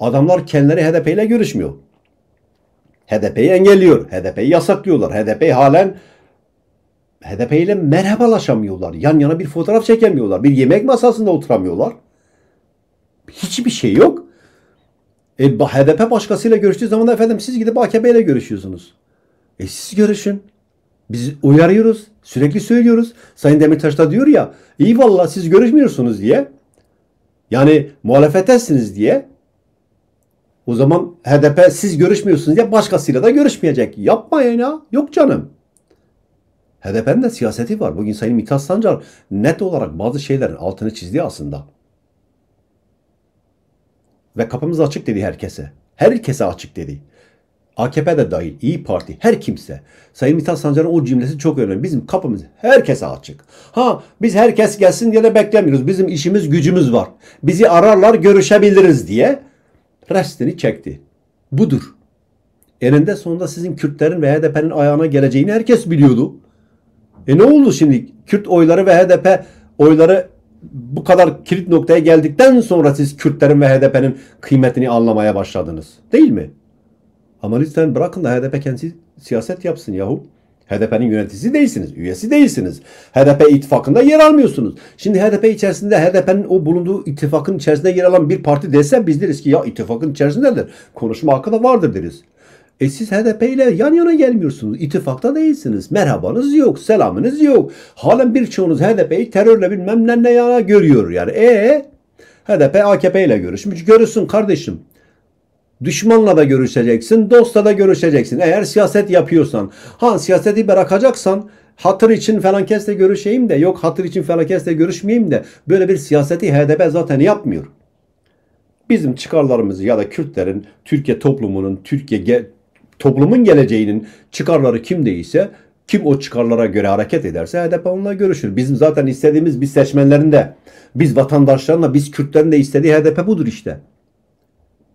Adamlar kendileri HDP ile görüşmüyor. HDP'yi engelliyor. HDP'yi yasaklıyorlar. HDP halen HDP ile merhabalaşamıyorlar. Yan yana bir fotoğraf çekemiyorlar. Bir yemek masasında oturamıyorlar. Hiçbir şey yok. E, HDP başkasıyla görüştüğü zaman da efendim siz gidip AKP ile görüşüyorsunuz. E siz görüşün. Biz uyarıyoruz. Sürekli söylüyoruz. Sayın Demirtaş da diyor ya iyi valla siz görüşmüyorsunuz diye. Yani muhalefetesiniz diye. O zaman HDP siz görüşmüyorsunuz ya başkasıyla da görüşmeyecek. Yapmayın ya. Yok canım. HDP'nin de siyaseti var. Bugün Sayın Mithat Sancar net olarak bazı şeylerin altını çizdi aslında. Ve kapımız açık dedi herkese. Herkese açık dedi. AKP de dahil, İyi Parti, her kimse. Sayın Mithat Sancar'ın o cümlesi çok önemli. Bizim kapımız herkese açık. Ha biz herkes gelsin diye de beklemiyoruz. Bizim işimiz gücümüz var. Bizi ararlar görüşebiliriz diye restini çekti. Budur. Eninde sonunda sizin Kürtlerin ve HDP'nin ayağına geleceğini herkes biliyordu. E ne oldu şimdi? Kürt oyları ve HDP oyları bu kadar kilit noktaya geldikten sonra siz Kürtlerin ve HDP'nin kıymetini anlamaya başladınız. Değil mi? Ama lütfen bırakın da HDP kendisi siyaset yapsın yahu. HDP'nin yöneticisi değilsiniz, üyesi değilsiniz. HDP ittifakında yer almıyorsunuz. Şimdi HDP içerisinde HDP'nin o bulunduğu ittifakın içerisinde yer alan bir parti dese biz deriz ki ya ittifakın içerisindedir. Konuşma hakkı da vardır deriz. E siz HDP ile yan yana gelmiyorsunuz. İttifakta değilsiniz. Merhabanız yok. Selamınız yok. Halen birçoğunuz HDP'yi terörle bilmem ne ne yana görüyor yani. E HDP AKP ile görüşmüş. Görüşsün kardeşim. Düşmanla da görüşeceksin, dostla da görüşeceksin. Eğer siyaset yapıyorsan, ha siyaseti bırakacaksan hatır için falan kesle görüşeyim de yok hatır için falan kesle görüşmeyeyim de böyle bir siyaseti HDP zaten yapmıyor. Bizim çıkarlarımız ya da Kürtlerin, Türkiye toplumunun, Türkiye ge toplumun geleceğinin çıkarları kim değilse, kim o çıkarlara göre hareket ederse HDP onunla görüşür. Bizim zaten istediğimiz biz seçmenlerinde, biz vatandaşlarla, biz Kürtlerin de istediği HDP budur işte.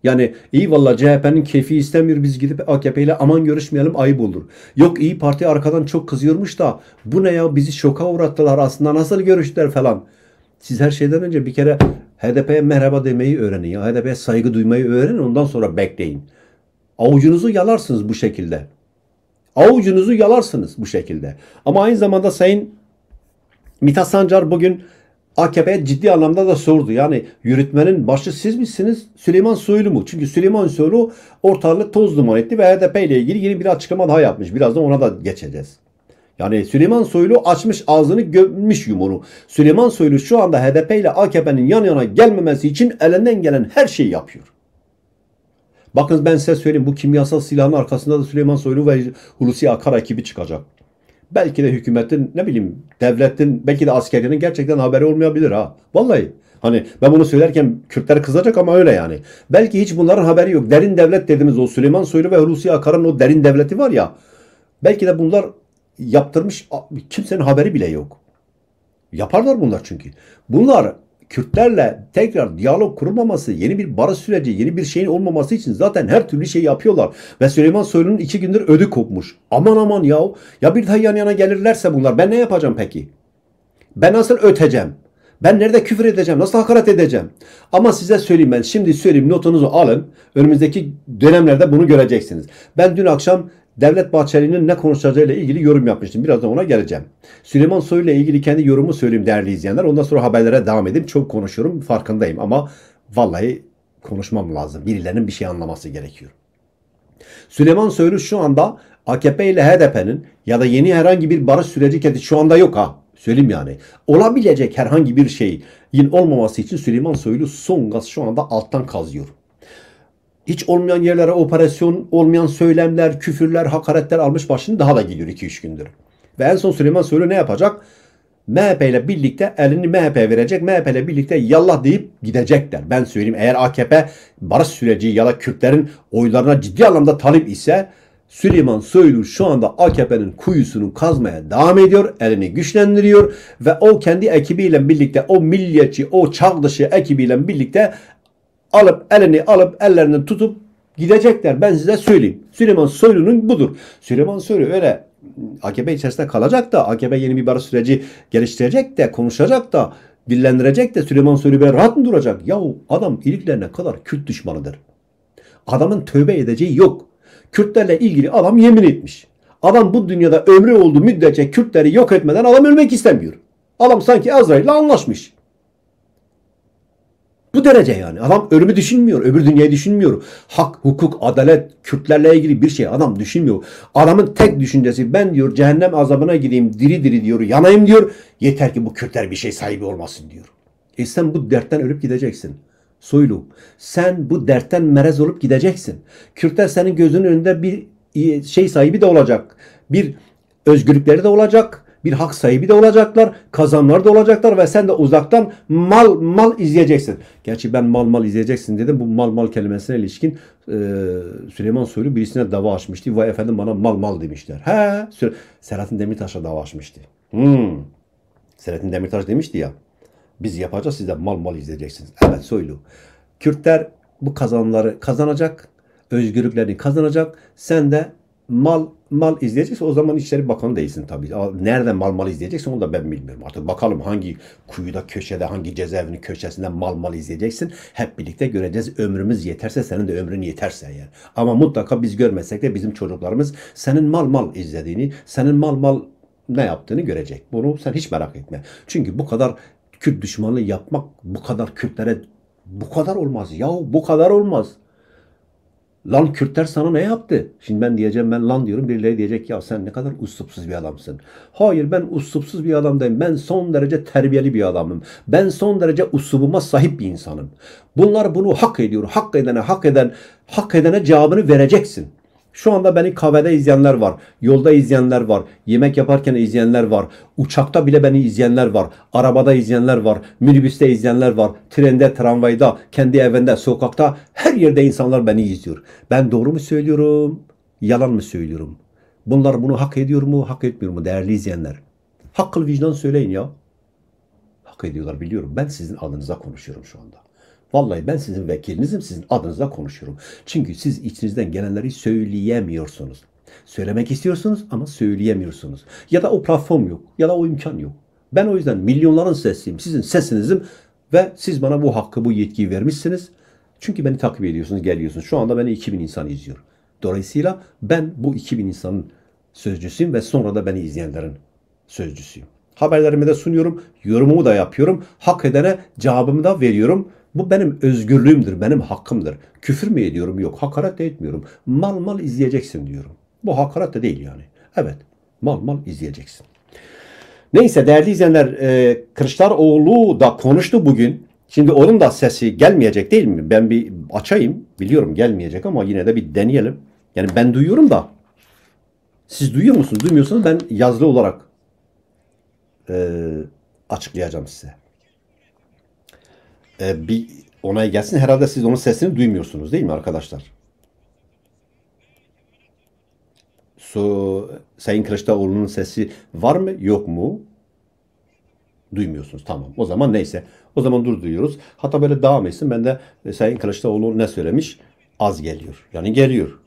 Yani iyi valla CHP'nin keyfi istemiyor biz gidip AKP ile aman görüşmeyelim ayıp olur. Yok iyi Parti arkadan çok kızıyormuş da bu ne ya bizi şoka uğrattılar aslında nasıl görüştüler falan. Siz her şeyden önce bir kere HDP'ye merhaba demeyi öğrenin ya. HDP'ye saygı duymayı öğrenin ondan sonra bekleyin. Avucunuzu yalarsınız bu şekilde. Avucunuzu yalarsınız bu şekilde. Ama aynı zamanda Sayın Mithat Sancar bugün AKP'ye ciddi anlamda da sordu. Yani yürütmenin başı siz misiniz Süleyman Soylu mu? Çünkü Süleyman Soylu ortalığı toz duman etti ve HDP ile ilgili yeni bir açıklama daha yapmış. Birazdan ona da geçeceğiz. Yani Süleyman Soylu açmış ağzını gömmüş yumruğu. Süleyman Soylu şu anda HDP ile AKP'nin yan yana gelmemesi için elinden gelen her şeyi yapıyor. Bakın ben size söyleyeyim bu kimyasal silahın arkasında da Süleyman Soylu ve Hulusi Akar ekibi çıkacak. Belki de hükümetin ne bileyim devletin belki de askerlerinin gerçekten haberi olmayabilir ha. Vallahi hani ben bunu söylerken Kürtler kızacak ama öyle yani. Belki hiç bunların haberi yok. Derin devlet dediğimiz o Süleyman Soylu ve Hulusi Akar'ın o derin devleti var ya. Belki de bunlar yaptırmış kimsenin haberi bile yok. Yaparlar bunlar çünkü. Bunlar Kürtlerle tekrar diyalog kurulmaması, yeni bir barış süreci, yeni bir şeyin olmaması için zaten her türlü şey yapıyorlar. Ve Süleyman Soylu'nun iki gündür ödü kopmuş. Aman aman ya, Ya bir daha yan yana gelirlerse bunlar ben ne yapacağım peki? Ben nasıl öteceğim? Ben nerede küfür edeceğim? Nasıl hakaret edeceğim? Ama size söyleyeyim ben. Şimdi söyleyeyim notunuzu alın. Önümüzdeki dönemlerde bunu göreceksiniz. Ben dün akşam Devlet Bahçeli'nin ne konuşacağıyla ilgili yorum yapmıştım. Birazdan ona geleceğim. Süleyman Soylu ile ilgili kendi yorumu söyleyeyim değerli izleyenler. Ondan sonra haberlere devam edeyim. Çok konuşuyorum farkındayım ama vallahi konuşmam lazım. Birilerinin bir şey anlaması gerekiyor. Süleyman Soylu şu anda AKP ile HDP'nin ya da yeni herhangi bir barış süreci kedi şu anda yok ha. Söyleyeyim yani. Olabilecek herhangi bir şeyin olmaması için Süleyman Soylu son gaz şu anda alttan kazıyor hiç olmayan yerlere operasyon, olmayan söylemler, küfürler, hakaretler almış başını daha da gidiyor 2-3 gündür. Ve en son Süleyman Soylu ne yapacak? MHP ile birlikte elini MHP verecek. MHP ile birlikte yallah deyip gidecekler. Ben söyleyeyim eğer AKP barış süreci ya da Kürtlerin oylarına ciddi anlamda talip ise Süleyman Soylu şu anda AKP'nin kuyusunu kazmaya devam ediyor. Elini güçlendiriyor ve o kendi ekibiyle birlikte o milliyetçi, o çağ dışı ekibiyle birlikte alıp elini alıp ellerinden tutup gidecekler. Ben size söyleyeyim. Süleyman Soylu'nun budur. Süleyman Soylu öyle hmm, AKP içerisinde kalacak da AKP yeni bir barış süreci geliştirecek de konuşacak da dillendirecek de Süleyman Soylu böyle rahat mı duracak? Yahu adam iliklerine kadar Kürt düşmanıdır. Adamın tövbe edeceği yok. Kürtlerle ilgili adam yemin etmiş. Adam bu dünyada ömrü olduğu müddetçe Kürtleri yok etmeden adam ölmek istemiyor. Adam sanki Azrail'le anlaşmış. Bu derece yani. Adam ölümü düşünmüyor. Öbür dünyayı düşünmüyor. Hak, hukuk, adalet, Kürtlerle ilgili bir şey adam düşünmüyor. Adamın tek düşüncesi ben diyor cehennem azabına gideyim diri diri diyor yanayım diyor. Yeter ki bu Kürtler bir şey sahibi olmasın diyor. E sen bu dertten ölüp gideceksin. Soylu sen bu dertten merez olup gideceksin. Kürtler senin gözünün önünde bir şey sahibi de olacak. Bir özgürlükleri de olacak bir hak sahibi de olacaklar, kazanlar da olacaklar ve sen de uzaktan mal mal izleyeceksin. Gerçi ben mal mal izleyeceksin dedim. Bu mal mal kelimesine ilişkin e, Süleyman Soylu birisine dava açmıştı. Vay efendim bana mal mal demişler. He, Selahattin Demirtaş'a dava açmıştı. Hmm. Selahattin Demirtaş demişti ya. Biz yapacağız siz de mal mal izleyeceksiniz. Evet Soylu. Kürtler bu kazanları kazanacak. Özgürlüklerini kazanacak. Sen de mal mal izleyecekse o zaman İçişleri Bakanı değilsin tabii. Nereden mal mal izleyeceksin onu da ben bilmiyorum. Artık bakalım hangi kuyuda, köşede, hangi cezaevinin köşesinden mal mal izleyeceksin. Hep birlikte göreceğiz. Ömrümüz yeterse senin de ömrün yeterse yani. Ama mutlaka biz görmesek de bizim çocuklarımız senin mal mal izlediğini, senin mal mal ne yaptığını görecek. Bunu sen hiç merak etme. Çünkü bu kadar Kürt düşmanlığı yapmak, bu kadar Kürtlere bu kadar olmaz. Yahu bu kadar olmaz. Lan Kürtler sana ne yaptı? Şimdi ben diyeceğim ben lan diyorum. Birileri diyecek ya sen ne kadar uslupsuz bir adamsın. Hayır ben uslupsuz bir adam değilim. Ben son derece terbiyeli bir adamım. Ben son derece uslubuma sahip bir insanım. Bunlar bunu hak ediyor. Hak edene hak eden hak edene cevabını vereceksin. Şu anda beni kahvede izleyenler var. Yolda izleyenler var. Yemek yaparken izleyenler var. Uçakta bile beni izleyenler var. Arabada izleyenler var. Minibüste izleyenler var. Trende, tramvayda, kendi evinde, sokakta her yerde insanlar beni izliyor. Ben doğru mu söylüyorum? Yalan mı söylüyorum? Bunlar bunu hak ediyor mu? Hak etmiyor mu değerli izleyenler? Hakkıl vicdan söyleyin ya. Hak ediyorlar biliyorum. Ben sizin adınıza konuşuyorum şu anda. Vallahi ben sizin vekilinizim, sizin adınıza konuşuyorum. Çünkü siz içinizden gelenleri söyleyemiyorsunuz. Söylemek istiyorsunuz ama söyleyemiyorsunuz. Ya da o platform yok, ya da o imkan yok. Ben o yüzden milyonların sesiyim, sizin sesinizim ve siz bana bu hakkı, bu yetkiyi vermişsiniz. Çünkü beni takip ediyorsunuz, geliyorsunuz. Şu anda beni 2000 insan izliyor. Dolayısıyla ben bu 2000 insanın sözcüsüyüm ve sonra da beni izleyenlerin sözcüsüyüm. Haberlerimi de sunuyorum, yorumumu da yapıyorum. Hak edene cevabımı da veriyorum. Bu benim özgürlüğümdür, benim hakkımdır. Küfür mü ediyorum? Yok. Hakaret de etmiyorum. Mal mal izleyeceksin diyorum. Bu hakaret de değil yani. Evet. Mal mal izleyeceksin. Neyse değerli izleyenler e, Kılıçdaroğlu da konuştu bugün. Şimdi onun da sesi gelmeyecek değil mi? Ben bir açayım. Biliyorum gelmeyecek ama yine de bir deneyelim. Yani ben duyuyorum da siz duyuyor musunuz? Duymuyorsanız ben yazılı olarak e, açıklayacağım size e, bir onay gelsin. Herhalde siz onun sesini duymuyorsunuz değil mi arkadaşlar? so Sayın Kılıçdaroğlu'nun sesi var mı yok mu? Duymuyorsunuz tamam. O zaman neyse. O zaman dur duyuyoruz. Hatta böyle devam etsin. Ben de e, Sayın Kılıçdaroğlu ne söylemiş? Az geliyor. Yani geliyor.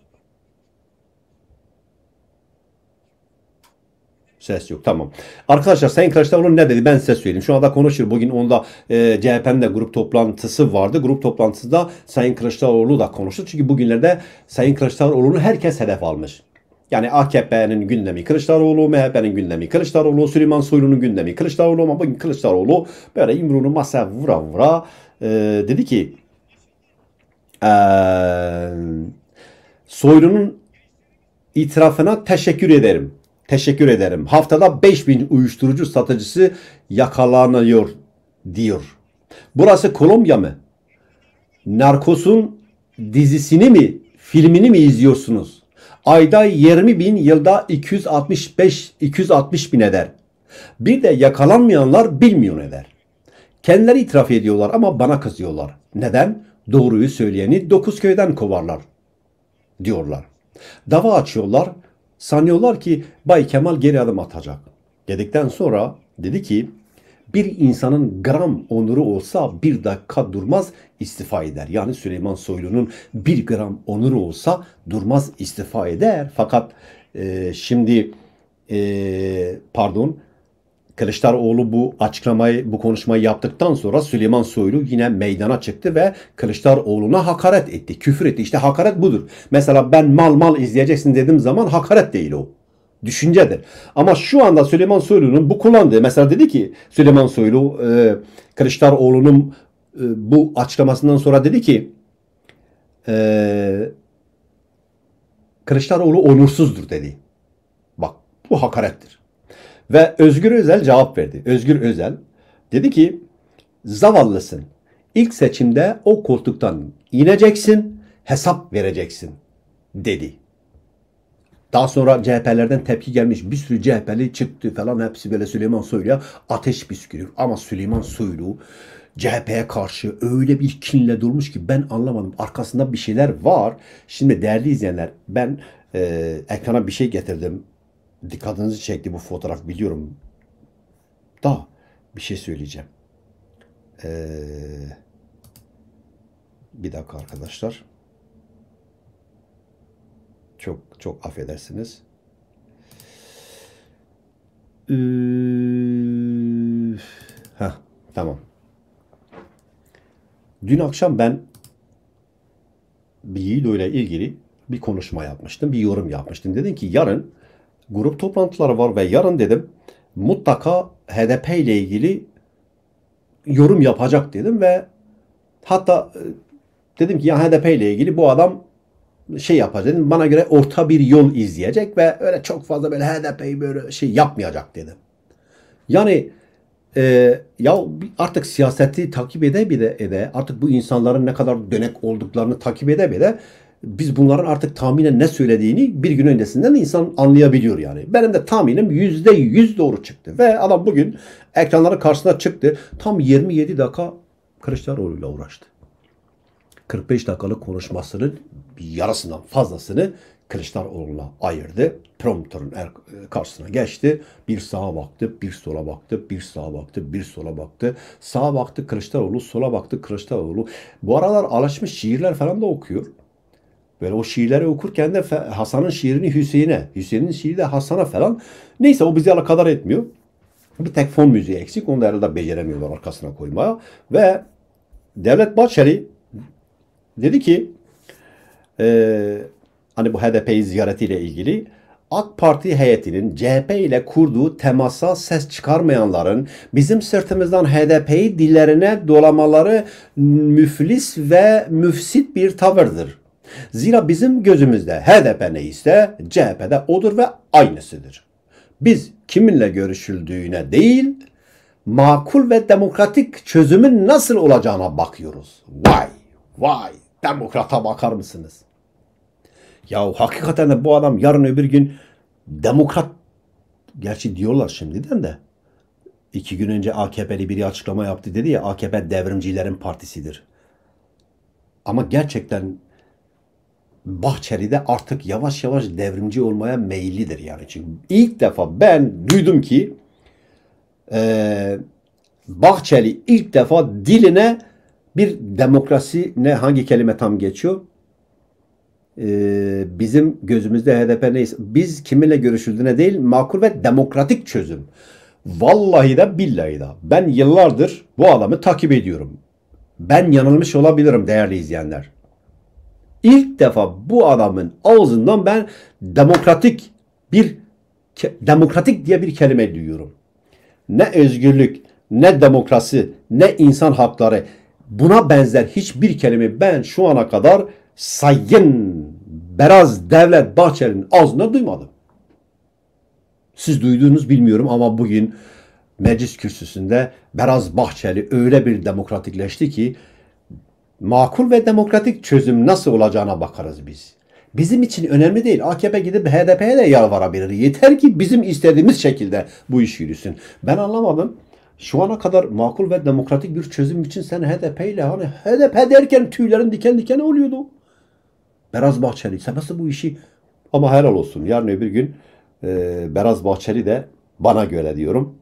Ses yok. Tamam. Arkadaşlar Sayın Kılıçdaroğlu ne dedi? Ben size söyleyeyim. Şu anda konuşuyor. Bugün onda e, CHP'nin de grup toplantısı vardı. Grup toplantısında Sayın Kılıçdaroğlu da konuştu. Çünkü bugünlerde Sayın Kılıçdaroğlu'nu herkes hedef almış. Yani AKP'nin gündemi Kılıçdaroğlu, MHP'nin gündemi Kılıçdaroğlu, Süleyman Soylu'nun gündemi Kılıçdaroğlu ama bugün Kılıçdaroğlu böyle İmru'nu masaya vura vura e, dedi ki e, Soylu'nun itirafına teşekkür ederim. Teşekkür ederim. Haftada 5000 uyuşturucu satıcısı yakalanıyor diyor. Burası Kolombiya mı? Narkos'un dizisini mi, filmini mi izliyorsunuz? Ayda 20 bin, yılda 265, 260 bin eder. Bir de yakalanmayanlar milyon eder. Kendileri itiraf ediyorlar ama bana kızıyorlar. Neden? Doğruyu söyleyeni dokuz köyden kovarlar diyorlar. Dava açıyorlar. Sanıyorlar ki Bay Kemal geri adım atacak. Dedikten sonra dedi ki bir insanın gram onuru olsa bir dakika durmaz istifa eder. Yani Süleyman Soylu'nun bir gram onuru olsa durmaz istifa eder. Fakat e, şimdi e, pardon Kılıçdaroğlu bu açıklamayı, bu konuşmayı yaptıktan sonra Süleyman Soylu yine meydana çıktı ve Kılıçdaroğlu'na hakaret etti, küfür etti. İşte hakaret budur. Mesela ben mal mal izleyeceksin dediğim zaman hakaret değil o. Düşüncedir. Ama şu anda Süleyman Soylu'nun bu kullandığı, mesela dedi ki Süleyman Soylu e, Kılıçdaroğlu'nun e, bu açıklamasından sonra dedi ki e, Kılıçdaroğlu onursuzdur dedi. Bak bu hakarettir. Ve Özgür Özel cevap verdi. Özgür Özel dedi ki zavallısın. İlk seçimde o koltuktan ineceksin, hesap vereceksin dedi. Daha sonra CHP'lerden tepki gelmiş. Bir sürü CHP'li çıktı falan hepsi böyle Süleyman Soylu'ya ateş püskürüyor. Ama Süleyman Soylu CHP'ye karşı öyle bir kinle durmuş ki ben anlamadım. Arkasında bir şeyler var. Şimdi değerli izleyenler ben e, ekrana bir şey getirdim dikkatinizi çekti bu fotoğraf biliyorum. Da bir şey söyleyeceğim. Ee, bir dakika arkadaşlar. Çok çok affedersiniz. Ee, heh, tamam. Dün akşam ben bir ile ilgili bir konuşma yapmıştım, bir yorum yapmıştım. Dedim ki yarın grup toplantıları var ve yarın dedim mutlaka HDP ile ilgili yorum yapacak dedim ve hatta e, dedim ki ya HDP ile ilgili bu adam şey yapacak dedim. Bana göre orta bir yol izleyecek ve öyle çok fazla böyle HDP'yi böyle şey yapmayacak dedim. Yani e, ya artık siyaseti takip ede bile ede artık bu insanların ne kadar dönek olduklarını takip ede bile biz bunların artık tahminen ne söylediğini bir gün öncesinden insan anlayabiliyor yani. Benim de tahminim yüzde yüz doğru çıktı. Ve adam bugün ekranların karşısına çıktı. Tam 27 dakika Kılıçdaroğlu ile uğraştı. 45 dakikalık konuşmasının yarısından fazlasını Kılıçdaroğlu'na ayırdı. Prompter'ın er- karşısına geçti. Bir sağa baktı, bir sola baktı, bir sağa baktı, bir sola baktı. Sağa baktı Kılıçdaroğlu, sola baktı Kılıçdaroğlu. Bu aralar alışmış şiirler falan da okuyor. Böyle o şiirleri okurken de Hasan'ın şiirini Hüseyin'e, Hüseyin'in şiiri de Hasan'a falan. Neyse o bizi alakadar etmiyor. Bir tek fon müziği eksik. Onu da herhalde beceremiyorlar arkasına koymaya. Ve Devlet Bahçeli dedi ki e, hani bu HDP'yi ziyaretiyle ilgili AK Parti heyetinin CHP ile kurduğu temasa ses çıkarmayanların bizim sırtımızdan HDP'yi dillerine dolamaları müflis ve müfsit bir tavırdır. Zira bizim gözümüzde HDP neyse CHP'de odur ve aynısıdır. Biz kiminle görüşüldüğüne değil, makul ve demokratik çözümün nasıl olacağına bakıyoruz. Vay, vay, demokrata bakar mısınız? Ya hakikaten de bu adam yarın öbür gün demokrat, gerçi diyorlar şimdiden de, iki gün önce AKP'li biri açıklama yaptı dedi ya, AKP devrimcilerin partisidir. Ama gerçekten Bahçeli de artık yavaş yavaş devrimci olmaya meyillidir yani. Çünkü ilk defa ben duydum ki e, Bahçeli ilk defa diline bir demokrasi ne hangi kelime tam geçiyor? Ee, bizim gözümüzde HDP neyse biz kiminle görüşüldüğüne değil makul ve demokratik çözüm. Vallahi de billahi de ben yıllardır bu adamı takip ediyorum. Ben yanılmış olabilirim değerli izleyenler. İlk defa bu adamın ağzından ben demokratik bir demokratik diye bir kelime duyuyorum. Ne özgürlük, ne demokrasi, ne insan hakları buna benzer hiçbir kelime ben şu ana kadar sayın Beraz Devlet Bahçeli'nin ağzından duymadım. Siz duyduğunuz bilmiyorum ama bugün meclis kürsüsünde Beraz Bahçeli öyle bir demokratikleşti ki makul ve demokratik çözüm nasıl olacağına bakarız biz. Bizim için önemli değil. AKP gidip HDP'ye de yalvarabilir. Yeter ki bizim istediğimiz şekilde bu iş yürüsün. Ben anlamadım. Şu ana kadar makul ve demokratik bir çözüm için sen HDP ile hani HDP derken tüylerin diken diken oluyordu. Beraz Bahçeli ise nasıl bu işi ama helal olsun. Yarın öbür gün e, Beraz Bahçeli de bana göre diyorum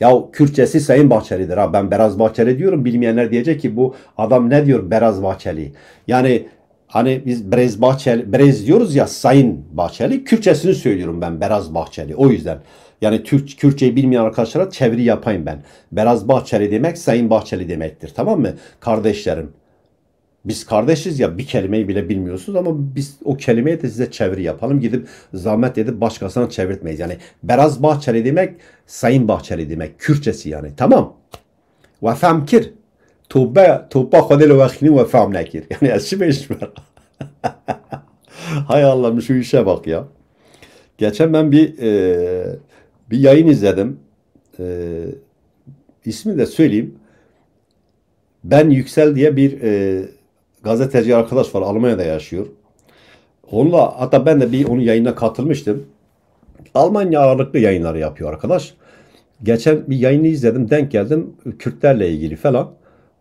ya Kürtçesi Sayın Bahçeli'dir ha. Ben Beraz Bahçeli diyorum. Bilmeyenler diyecek ki bu adam ne diyor Beraz Bahçeli? Yani hani biz Brez Bahçeli, Brez diyoruz ya Sayın Bahçeli. Kürtçesini söylüyorum ben Beraz Bahçeli. O yüzden. Yani Türk Kürtçeyi bilmeyen arkadaşlara çeviri yapayım ben. Beraz Bahçeli demek Sayın Bahçeli demektir. Tamam mı? Kardeşlerim. Biz kardeşiz ya bir kelimeyi bile bilmiyorsunuz ama biz o kelimeyi de size çeviri yapalım. Gidip zahmet edip başkasına çevirtmeyiz. Yani Beraz Bahçeli demek Sayın Bahçeli demek. Kürtçesi yani. Tamam. Ve femkir. Tuğba, tuğba kodeli vekini ve femnekir. Yani eşi beş Hay Allah'ım şu işe bak ya. Geçen ben bir e, bir yayın izledim. E, ismi de söyleyeyim. Ben Yüksel diye bir e, gazeteci arkadaş var Almanya'da yaşıyor. Onunla hatta ben de bir onun yayına katılmıştım. Almanya ağırlıklı yayınları yapıyor arkadaş. Geçen bir yayını izledim denk geldim Kürtlerle ilgili falan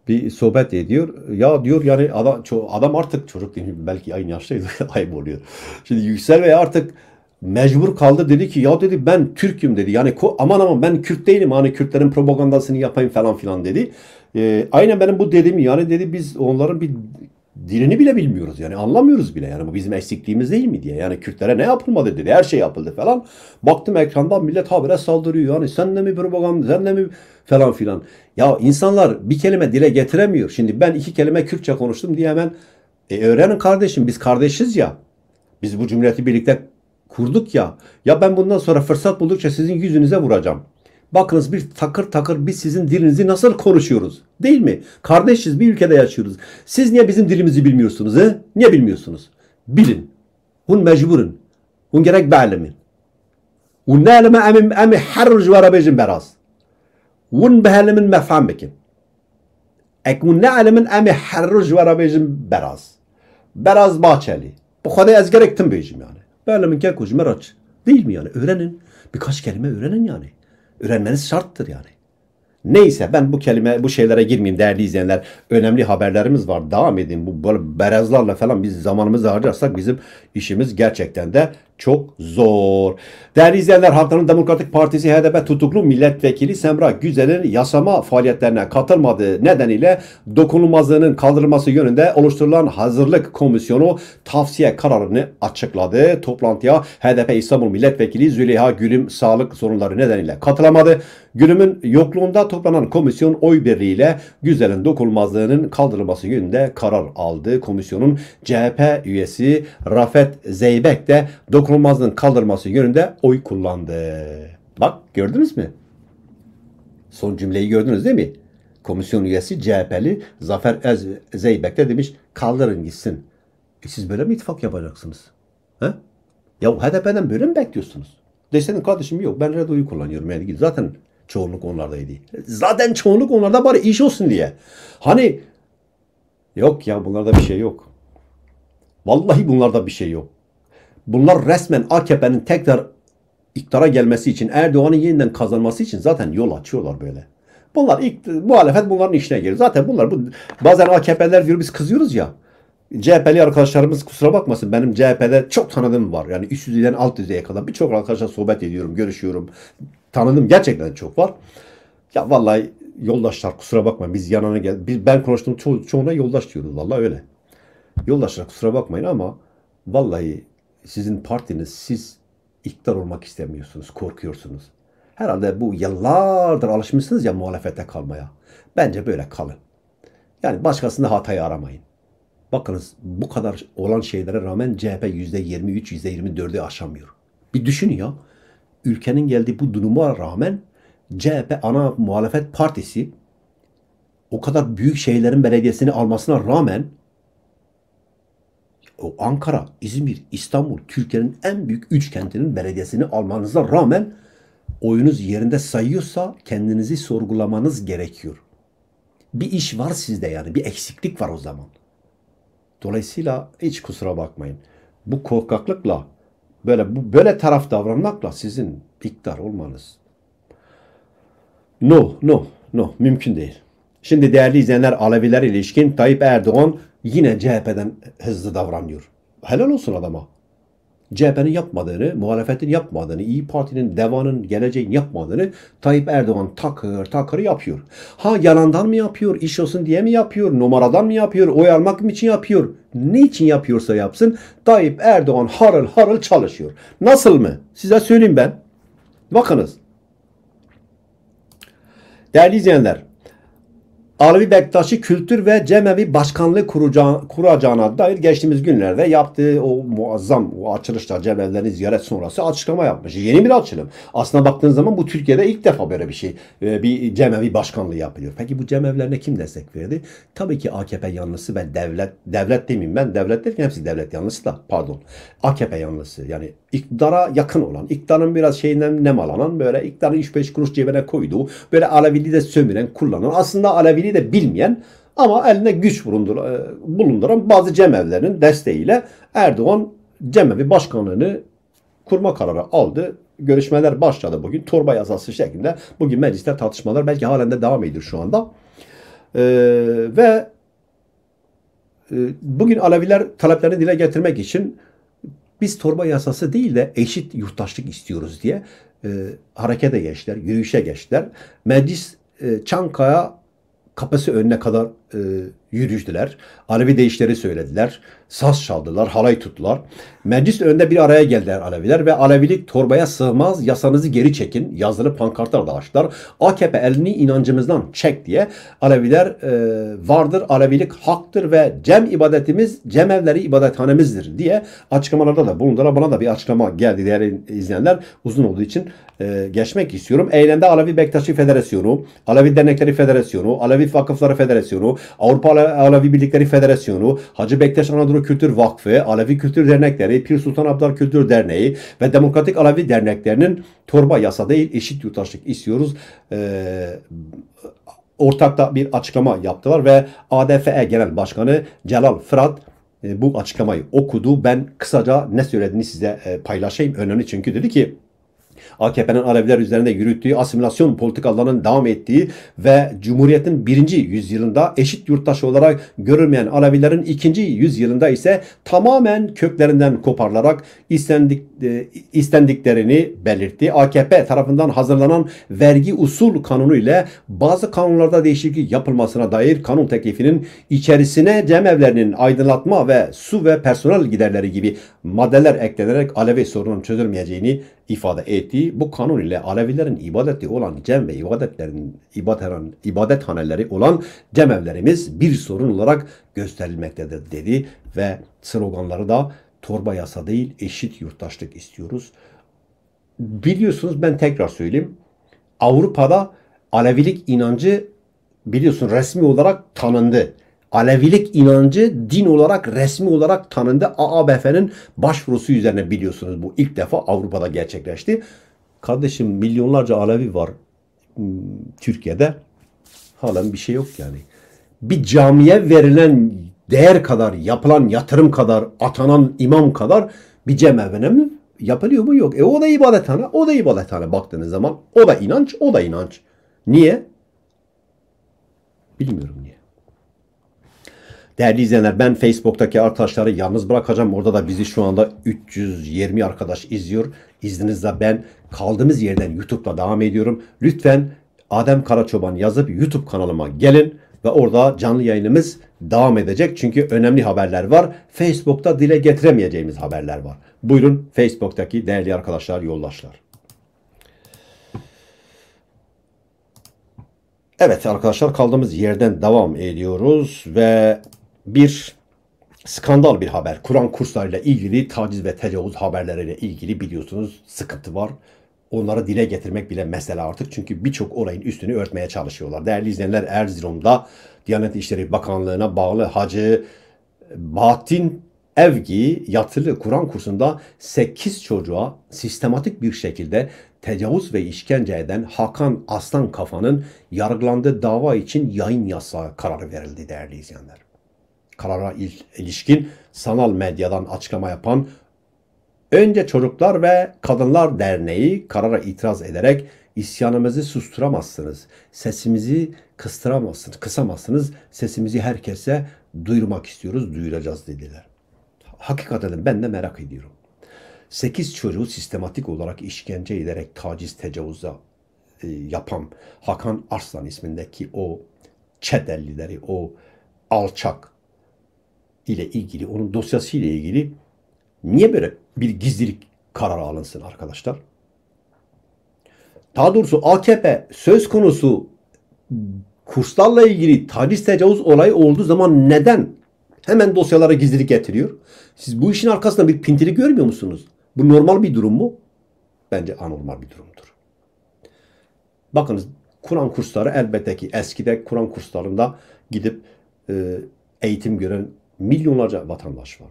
bir sohbet ediyor. Ya diyor yani adam, adam artık çocuk değil belki aynı yaştaydı ayıp oluyor. Şimdi Yüksel Bey artık mecbur kaldı dedi ki ya dedi ben Türk'üm dedi. Yani aman aman ben Kürt değilim hani Kürtlerin propagandasını yapayım falan filan dedi. E, aynen benim bu dediğim yani dedi biz onların bir dilini bile bilmiyoruz yani anlamıyoruz bile yani bu bizim eksikliğimiz değil mi diye. Yani Kürtlere ne yapılmadı dedi her şey yapıldı falan. Baktım ekranda millet habire saldırıyor yani sen de mi propaganda sen de mi falan filan. Ya insanlar bir kelime dile getiremiyor. Şimdi ben iki kelime Kürtçe konuştum diye hemen e, öğrenin kardeşim biz kardeşiz ya. Biz bu cumhuriyeti birlikte kurduk ya. Ya ben bundan sonra fırsat buldukça sizin yüzünüze vuracağım. Bakınız bir takır takır biz sizin dilinizi nasıl konuşuyoruz? Değil mi? Kardeşiz bir ülkede yaşıyoruz. Siz niye bizim dilimizi bilmiyorsunuz? He? Niye bilmiyorsunuz? Bilin. Hun mecburun. Hun gerek be'lemin. Hun ne'leme emim emi herruc ve rabecim beraz. Hun be'lemin mefhem bekin. Ek hun ne'lemin emi herruc ve rabecim beraz. Beraz bahçeli. Bu kadar ez gerek tüm yani. Be'lemin kekoş meraç. Değil mi yani? Öğrenin. Birkaç kelime öğrenin yani. Öğrenmeniz şarttır yani. Neyse ben bu kelime bu şeylere girmeyeyim değerli izleyenler. Önemli haberlerimiz var. Devam edin. Bu böyle berezlarla falan biz zamanımızı harcarsak bizim işimiz gerçekten de çok zor. Değerli izleyenler Halkların Demokratik Partisi HDP tutuklu milletvekili Semra Güzel'in yasama faaliyetlerine katılmadığı nedeniyle dokunulmazlığının kaldırılması yönünde oluşturulan hazırlık komisyonu tavsiye kararını açıkladı. Toplantıya HDP İstanbul Milletvekili Züleyha Gülüm sağlık sorunları nedeniyle katılamadı. Gülüm'ün yokluğunda toplanan komisyon oy birliğiyle Güzel'in dokunulmazlığının kaldırılması yönünde karar aldı. Komisyonun CHP üyesi Rafet Zeybek de dokunulmazlığının dokunulmazlığın kaldırması yönünde oy kullandı. Bak gördünüz mü? Son cümleyi gördünüz değil mi? Komisyon üyesi CHP'li Zafer Ez Zeybek de demiş kaldırın gitsin. E siz böyle mi ittifak yapacaksınız? He? Ya HDP'den böyle mi bekliyorsunuz? Desenin kardeşim yok ben redoyu kullanıyorum. Yani zaten çoğunluk onlardaydı. Zaten çoğunluk onlarda bari iş olsun diye. Hani yok ya bunlarda bir şey yok. Vallahi bunlarda bir şey yok bunlar resmen AKP'nin tekrar iktidara gelmesi için Erdoğan'ın yeniden kazanması için zaten yol açıyorlar böyle. Bunlar ilk muhalefet bunların işine gelir. Zaten bunlar bu bazen AKP'ler diyor biz kızıyoruz ya. CHP'li arkadaşlarımız kusura bakmasın benim CHP'de çok tanıdığım var. Yani üst düzeyden alt düzeye kadar birçok arkadaşla sohbet ediyorum, görüşüyorum. Tanıdığım gerçekten çok var. Ya vallahi yoldaşlar kusura bakmayın biz yanına gel biz ben konuştuğum ço çoğuna yoldaş diyoruz vallahi öyle. Yoldaşlar kusura bakmayın ama vallahi sizin partiniz, siz iktidar olmak istemiyorsunuz, korkuyorsunuz. Herhalde bu yıllardır alışmışsınız ya muhalefette kalmaya. Bence böyle kalın. Yani başkasında hatayı aramayın. Bakınız bu kadar olan şeylere rağmen CHP %23, %24'ü aşamıyor. Bir düşünün ya. Ülkenin geldiği bu duruma rağmen CHP ana muhalefet partisi o kadar büyük şehirlerin belediyesini almasına rağmen Ankara, İzmir, İstanbul, Türkiye'nin en büyük üç kentinin belediyesini almanıza rağmen oyunuz yerinde sayıyorsa kendinizi sorgulamanız gerekiyor. Bir iş var sizde yani bir eksiklik var o zaman. Dolayısıyla hiç kusura bakmayın. Bu korkaklıkla böyle bu böyle taraf davranmakla sizin iktidar olmanız no no no mümkün değil. Şimdi değerli izleyenler Aleviler ilişkin Tayyip Erdoğan yine CHP'den hızlı davranıyor. Helal olsun adama. CHP'nin yapmadığını, muhalefetin yapmadığını, İyi Parti'nin, DEVA'nın, geleceğin yapmadığını Tayyip Erdoğan takır takır yapıyor. Ha yalandan mı yapıyor, iş olsun diye mi yapıyor, numaradan mı yapıyor, oy almak mı için yapıyor? Ne için yapıyorsa yapsın Tayyip Erdoğan harıl harıl çalışıyor. Nasıl mı? Size söyleyeyim ben. Bakınız. Değerli izleyenler, Alevi Bektaşi Kültür ve Cemevi Başkanlığı kuracağına dair geçtiğimiz günlerde yaptığı o muazzam o açılışta Cemevilerin ziyaret sonrası açıklama yapmış. Yeni bir açılım. Aslına baktığınız zaman bu Türkiye'de ilk defa böyle bir şey e, bir Cemevi Başkanlığı yapılıyor. Peki bu Cemevilerine kim destek verdi? Tabii ki AKP yanlısı ve devlet, devlet demeyeyim ben devlet derken hepsi devlet yanlısı da pardon. AKP yanlısı yani iktidara yakın olan, iktidarın biraz şeyinden nemalanan böyle iktidarın 3-5 kuruş cebine koyduğu böyle Aleviliği de sömüren, kullanan aslında Alevi Cebir'i de bilmeyen ama eline güç e, bulunduran bazı cemevlerinin desteğiyle Erdoğan cemevi başkanlığını kurma kararı aldı. Görüşmeler başladı bugün. Torba yasası şeklinde. Bugün mecliste tartışmalar belki halen de devam ediyor şu anda. Ee, ve e, bugün Aleviler taleplerini dile getirmek için biz torba yasası değil de eşit yurttaşlık istiyoruz diye e, harekete geçtiler, yürüyüşe geçtiler. Meclis e, Çankaya kapısı önüne kadar e, yürüyüştüler. Alevi deyişleri söylediler saz çaldılar, halay tuttular. Meclis önünde bir araya geldiler Aleviler ve Alevilik torbaya sığmaz, yasanızı geri çekin yazılı pankartlar da açtılar. AKP elini inancımızdan çek diye Aleviler e, vardır, Alevilik haktır ve cem ibadetimiz, cem evleri ibadethanemizdir diye açıklamalarda da bulundular. Bana da bir açıklama geldi değerli izleyenler. Uzun olduğu için e, geçmek istiyorum. Eylemde Alevi Bektaşi Federasyonu, Alevi Dernekleri Federasyonu, Alevi Vakıfları Federasyonu, Avrupa Alevi Birlikleri Federasyonu, Hacı Bektaş Anadolu Kültür Vakfı, Alevi Kültür Dernekleri, Pir Sultan Abdal Kültür Derneği ve Demokratik Alevi Derneklerinin torba yasa değil eşit yurttaşlık istiyoruz. ortakta bir açıklama yaptılar ve ADFE Genel Başkanı Celal Fırat bu açıklamayı okudu. Ben kısaca ne söylediğini size paylaşayım. Önemli çünkü dedi ki AKP'nin Aleviler üzerinde yürüttüğü asimilasyon politikalarının devam ettiği ve Cumhuriyet'in birinci yüzyılında eşit yurttaş olarak görülmeyen Alevilerin ikinci yüzyılında ise tamamen köklerinden koparılarak istendik, e, istendiklerini belirtti. AKP tarafından hazırlanan vergi usul kanunu ile bazı kanunlarda değişiklik yapılmasına dair kanun teklifinin içerisine cemevlerinin aydınlatma ve su ve personel giderleri gibi maddeler eklenerek Alevi sorunun çözülmeyeceğini ifade ettiği bu kanun ile Alevilerin ibadeti olan cem ve ibadetlerin ibadet, ibadethaneleri olan cemevlerimiz bir sorun olarak gösterilmektedir dedi ve sloganları da torba yasa değil eşit yurttaşlık istiyoruz. Biliyorsunuz ben tekrar söyleyeyim. Avrupa'da Alevilik inancı biliyorsun resmi olarak tanındı. Alevilik inancı din olarak resmi olarak tanındı. AABF'nin başvurusu üzerine biliyorsunuz bu ilk defa Avrupa'da gerçekleşti. Kardeşim milyonlarca Alevi var hmm, Türkiye'de. Halen bir şey yok yani. Bir camiye verilen değer kadar, yapılan yatırım kadar, atanan imam kadar bir cemevine mi yapılıyor mu? Yok. E o da ibadethane, o da ibadethane baktığınız zaman. O da inanç, o da inanç. Niye? Bilmiyorum niye. Değerli izleyenler ben Facebook'taki arkadaşları yalnız bırakacağım. Orada da bizi şu anda 320 arkadaş izliyor. İzninizle ben kaldığımız yerden YouTube'da devam ediyorum. Lütfen Adem Karaçoban yazıp YouTube kanalıma gelin ve orada canlı yayınımız devam edecek. Çünkü önemli haberler var. Facebook'ta dile getiremeyeceğimiz haberler var. Buyurun Facebook'taki değerli arkadaşlar, yoldaşlar. Evet arkadaşlar kaldığımız yerden devam ediyoruz ve bir skandal bir haber. Kur'an kurslarıyla ilgili taciz ve tecavüz haberleriyle ilgili biliyorsunuz sıkıntı var. Onları dile getirmek bile mesele artık. Çünkü birçok olayın üstünü örtmeye çalışıyorlar. Değerli izleyenler Erzurum'da Diyanet İşleri Bakanlığı'na bağlı Hacı Bahattin Evgi yatılı Kur'an kursunda 8 çocuğa sistematik bir şekilde tecavüz ve işkence eden Hakan Aslan Kafa'nın yargılandığı dava için yayın yasağı kararı verildi değerli izleyenler karara ilişkin sanal medyadan açıklama yapan Önce Çocuklar ve Kadınlar Derneği karara itiraz ederek isyanımızı susturamazsınız. Sesimizi kıstıramazsınız, kısamazsınız. Sesimizi herkese duyurmak istiyoruz, duyuracağız dediler. Hakikaten ben de merak ediyorum. 8 çocuğu sistematik olarak işkence ederek taciz, tecavüze e, yapan Hakan Arslan ismindeki o çete o alçak ile ilgili, onun dosyası ile ilgili niye böyle bir gizlilik kararı alınsın arkadaşlar? Daha doğrusu AKP söz konusu kurslarla ilgili taciz tecavüz olayı olduğu zaman neden hemen dosyalara gizlilik getiriyor? Siz bu işin arkasında bir pintili görmüyor musunuz? Bu normal bir durum mu? Bence anormal bir durumdur. Bakınız Kur'an kursları elbette ki eskide Kur'an kurslarında gidip e, eğitim gören milyonlarca vatandaş var.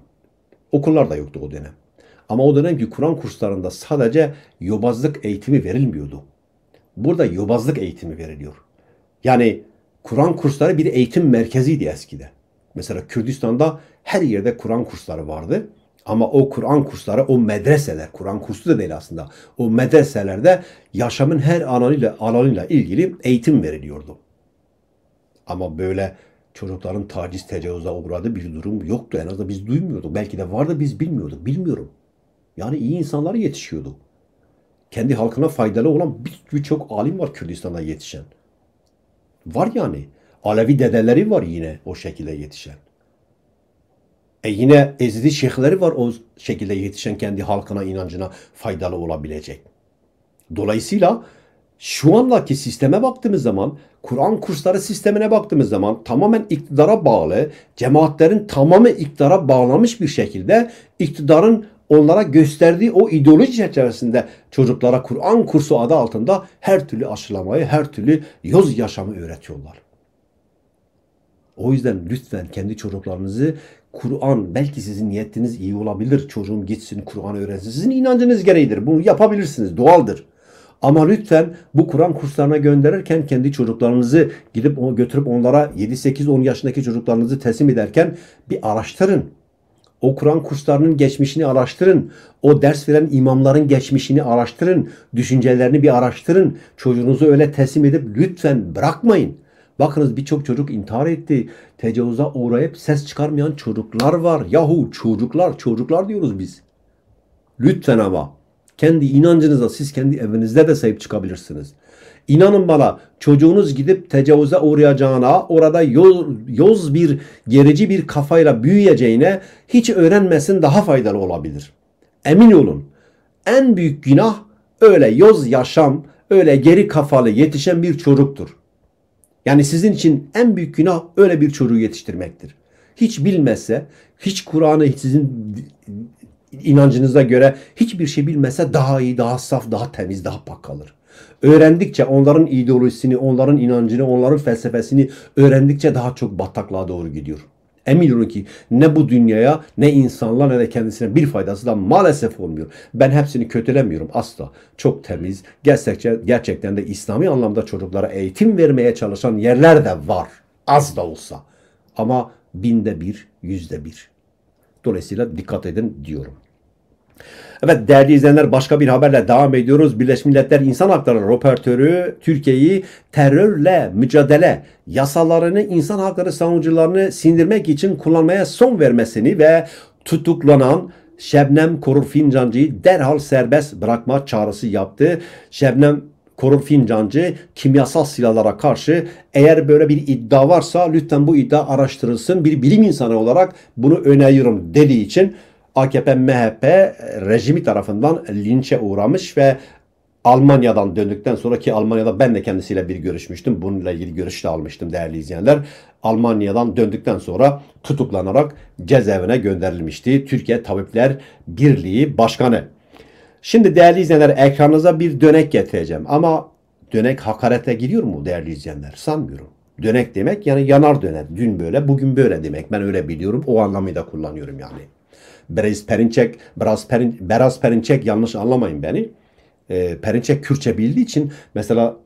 Okullar da yoktu o dönem. Ama o dönemki Kur'an kurslarında sadece yobazlık eğitimi verilmiyordu. Burada yobazlık eğitimi veriliyor. Yani Kur'an kursları bir eğitim merkeziydi eskide. Mesela Kürdistan'da her yerde Kur'an kursları vardı. Ama o Kur'an kursları, o medreseler, Kur'an kursu da değil aslında. O medreselerde yaşamın her alanıyla, alanıyla ilgili eğitim veriliyordu. Ama böyle çocukların taciz tecavüze uğradığı bir durum yoktu. En azından biz duymuyorduk. Belki de vardı biz bilmiyorduk. Bilmiyorum. Yani iyi insanlara yetişiyordu. Kendi halkına faydalı olan birçok bir alim var Kürdistan'da yetişen. Var yani. Alevi dedeleri var yine o şekilde yetişen. E yine ezidi şeyhleri var o şekilde yetişen kendi halkına, inancına faydalı olabilecek. Dolayısıyla şu andaki sisteme baktığımız zaman, Kur'an kursları sistemine baktığımız zaman tamamen iktidara bağlı, cemaatlerin tamamı iktidara bağlamış bir şekilde iktidarın onlara gösterdiği o ideoloji çerçevesinde çocuklara Kur'an kursu adı altında her türlü aşılamayı, her türlü yoz yaşamı öğretiyorlar. O yüzden lütfen kendi çocuklarınızı Kur'an belki sizin niyetiniz iyi olabilir. çocuğun gitsin Kur'an öğrensin. Sizin inancınız gereğidir. Bunu yapabilirsiniz. Doğaldır. Ama lütfen bu Kur'an kurslarına gönderirken kendi çocuklarınızı gidip götürüp onlara 7, 8, 10 yaşındaki çocuklarınızı teslim ederken bir araştırın. O Kur'an kurslarının geçmişini araştırın. O ders veren imamların geçmişini araştırın. Düşüncelerini bir araştırın. Çocuğunuzu öyle teslim edip lütfen bırakmayın. Bakınız birçok çocuk intihar etti. Tecavüze uğrayıp ses çıkarmayan çocuklar var. Yahu çocuklar, çocuklar diyoruz biz. Lütfen ama. Kendi inancınıza siz kendi evinizde de sahip çıkabilirsiniz. İnanın bana çocuğunuz gidip tecavüze uğrayacağına, orada yoz, yoz bir gerici bir kafayla büyüyeceğine hiç öğrenmesin daha faydalı olabilir. Emin olun en büyük günah öyle yoz yaşam, öyle geri kafalı yetişen bir çocuktur. Yani sizin için en büyük günah öyle bir çocuğu yetiştirmektir. Hiç bilmezse, hiç Kur'an'ı sizin inancınıza göre hiçbir şey bilmese daha iyi, daha saf, daha temiz, daha pak kalır. Öğrendikçe onların ideolojisini, onların inancını, onların felsefesini öğrendikçe daha çok bataklığa doğru gidiyor. Emin olun ki ne bu dünyaya ne insanlar ne de kendisine bir faydası da maalesef olmuyor. Ben hepsini kötülemiyorum asla. Çok temiz, gerçekçe, gerçekten de İslami anlamda çocuklara eğitim vermeye çalışan yerler de var. Az da olsa. Ama binde bir, yüzde bir. Dolayısıyla dikkat edin diyorum. Evet değerli izleyenler başka bir haberle devam ediyoruz. Birleşmiş Milletler İnsan Hakları Raportörü Türkiye'yi terörle mücadele yasalarını insan hakları savunucularını sindirmek için kullanmaya son vermesini ve tutuklanan Şebnem Korur Fincancı'yı derhal serbest bırakma çağrısı yaptı. Şebnem Korur Fincancı kimyasal silahlara karşı eğer böyle bir iddia varsa lütfen bu iddia araştırılsın. Bir bilim insanı olarak bunu öneriyorum dediği için AKP-MHP rejimi tarafından linçe uğramış ve Almanya'dan döndükten sonra ki Almanya'da ben de kendisiyle bir görüşmüştüm. Bununla ilgili görüş de almıştım değerli izleyenler. Almanya'dan döndükten sonra tutuklanarak cezaevine gönderilmişti. Türkiye Tabipler Birliği Başkanı. Şimdi değerli izleyenler ekranınıza bir dönek getireceğim. Ama dönek hakarete giriyor mu değerli izleyenler? Sanmıyorum. Dönek demek yani yanar döner. Dün böyle bugün böyle demek. Ben öyle biliyorum. O anlamıyla kullanıyorum yani. Beraz Perinçek, Beraz, Perin, Beraz Perinçek yanlış anlamayın beni. E, Perinçek Kürtçe bildiği için mesela